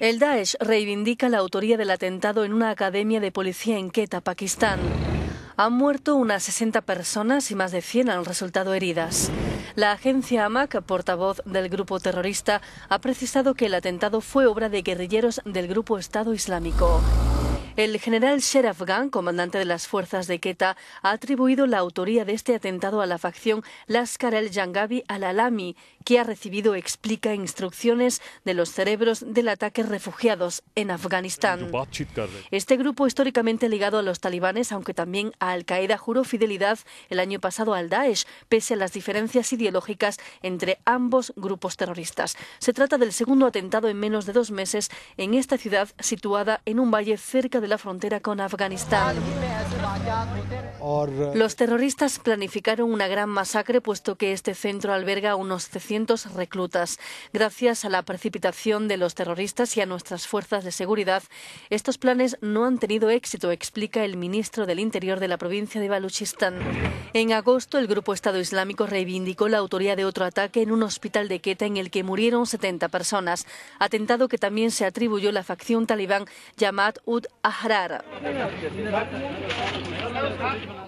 El Daesh reivindica la autoría del atentado en una academia de policía en Quetta, Pakistán. Han muerto unas 60 personas y más de 100 han resultado heridas. La agencia AMAC, portavoz del grupo terrorista, ha precisado que el atentado fue obra de guerrilleros del grupo Estado Islámico. El general Sher Afghan, comandante de las fuerzas de Quetta, ha atribuido la autoría de este atentado a la facción Laskar el jangabi al-Alami, que ha recibido, explica, instrucciones de los cerebros del ataque refugiados en Afganistán. Este grupo históricamente ligado a los talibanes, aunque también a Al-Qaeda, juró fidelidad el año pasado al Daesh, pese a las diferencias ideológicas entre ambos grupos terroristas. Se trata del segundo atentado en menos de dos meses en esta ciudad situada en un valle cerca de la frontera con Afganistán. Eh, los terroristas planificaron una gran masacre puesto que este centro alberga unos 700 reclutas. Gracias a la precipitación de los terroristas y a nuestras fuerzas de seguridad, estos planes no han tenido éxito, explica el ministro del Interior de la provincia de Baluchistán. En agosto, el grupo Estado Islámico reivindicó la autoría de otro ataque en un hospital de Quetta en el que murieron 70 personas, atentado que también se atribuyó la facción talibán Yamat ud أحرار